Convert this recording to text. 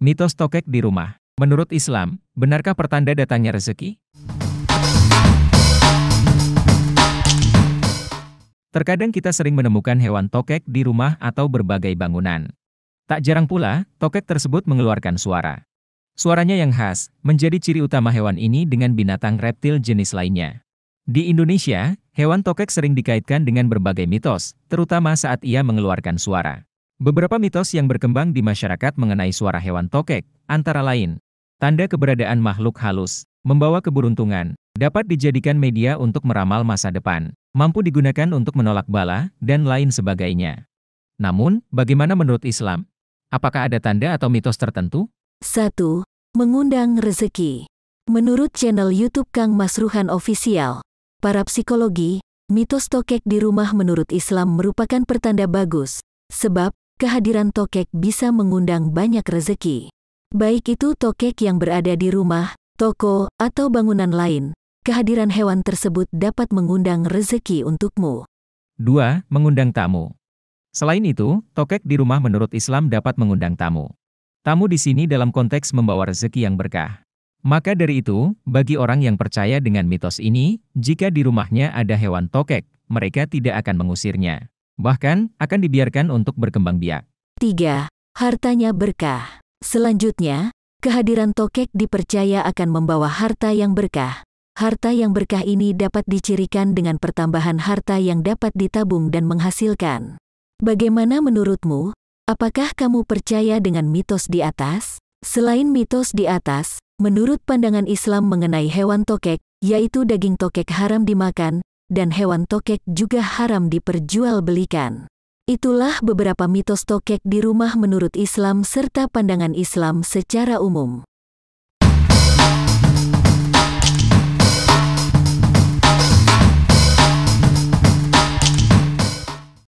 Mitos tokek di rumah. Menurut Islam, benarkah pertanda datangnya rezeki? Terkadang kita sering menemukan hewan tokek di rumah atau berbagai bangunan. Tak jarang pula, tokek tersebut mengeluarkan suara. Suaranya yang khas menjadi ciri utama hewan ini dengan binatang reptil jenis lainnya. Di Indonesia, hewan tokek sering dikaitkan dengan berbagai mitos, terutama saat ia mengeluarkan suara. Beberapa mitos yang berkembang di masyarakat mengenai suara hewan tokek, antara lain, tanda keberadaan makhluk halus, membawa keberuntungan, dapat dijadikan media untuk meramal masa depan, mampu digunakan untuk menolak bala, dan lain sebagainya. Namun, bagaimana menurut Islam? Apakah ada tanda atau mitos tertentu? 1. Mengundang rezeki Menurut channel YouTube Kang Masruhan Official, para psikologi, mitos tokek di rumah menurut Islam merupakan pertanda bagus, sebab kehadiran tokek bisa mengundang banyak rezeki. Baik itu tokek yang berada di rumah, toko, atau bangunan lain, kehadiran hewan tersebut dapat mengundang rezeki untukmu. 2. Mengundang tamu. Selain itu, tokek di rumah menurut Islam dapat mengundang tamu. Tamu di sini dalam konteks membawa rezeki yang berkah. Maka dari itu, bagi orang yang percaya dengan mitos ini, jika di rumahnya ada hewan tokek, mereka tidak akan mengusirnya bahkan akan dibiarkan untuk berkembang biak. 3. Hartanya berkah. Selanjutnya, kehadiran tokek dipercaya akan membawa harta yang berkah. Harta yang berkah ini dapat dicirikan dengan pertambahan harta yang dapat ditabung dan menghasilkan. Bagaimana menurutmu? Apakah kamu percaya dengan mitos di atas? Selain mitos di atas, menurut pandangan Islam mengenai hewan tokek, yaitu daging tokek haram dimakan, dan hewan tokek juga haram diperjualbelikan. Itulah beberapa mitos tokek di rumah menurut Islam serta pandangan Islam secara umum.